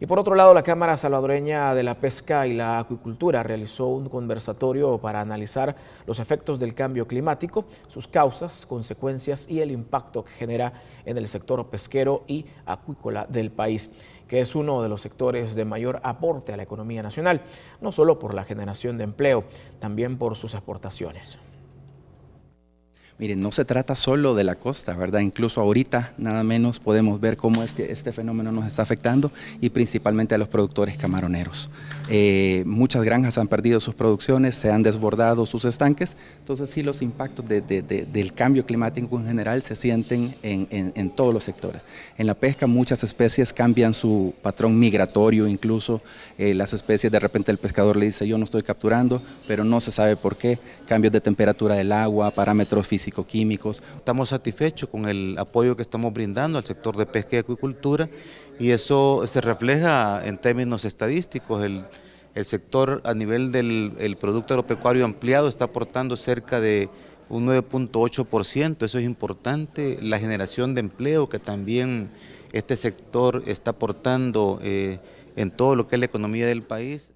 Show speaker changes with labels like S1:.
S1: Y por otro lado, la Cámara Salvadoreña de la Pesca y la Acuicultura realizó un conversatorio para analizar los efectos del cambio climático, sus causas, consecuencias y el impacto que genera en el sector pesquero y acuícola del país, que es uno de los sectores de mayor aporte a la economía nacional, no solo por la generación de empleo, también por sus aportaciones.
S2: Miren, no se trata solo de la costa, ¿verdad? Incluso ahorita nada menos podemos ver cómo este, este fenómeno nos está afectando y principalmente a los productores camaroneros. Eh, muchas granjas han perdido sus producciones, se han desbordado sus estanques, entonces sí los impactos del cambio climático en general se sienten en, todos los sectores. En la pesca muchas especies cambian su patrón migratorio, incluso eh, las especies de repente el pescador le dice yo no estoy capturando, pero no se
S3: sabe por qué, cambios de temperatura del agua, parámetros físicos químicos Estamos satisfechos con el apoyo que estamos brindando al sector de pesca y acuicultura y eso se refleja en términos estadísticos. El, sector a nivel del producto agropecuario ampliado está aportando cerca de un 9.8%, eso es importante, la generación de empleo que también este sector está aportando eh, en todo lo que es la economía del país.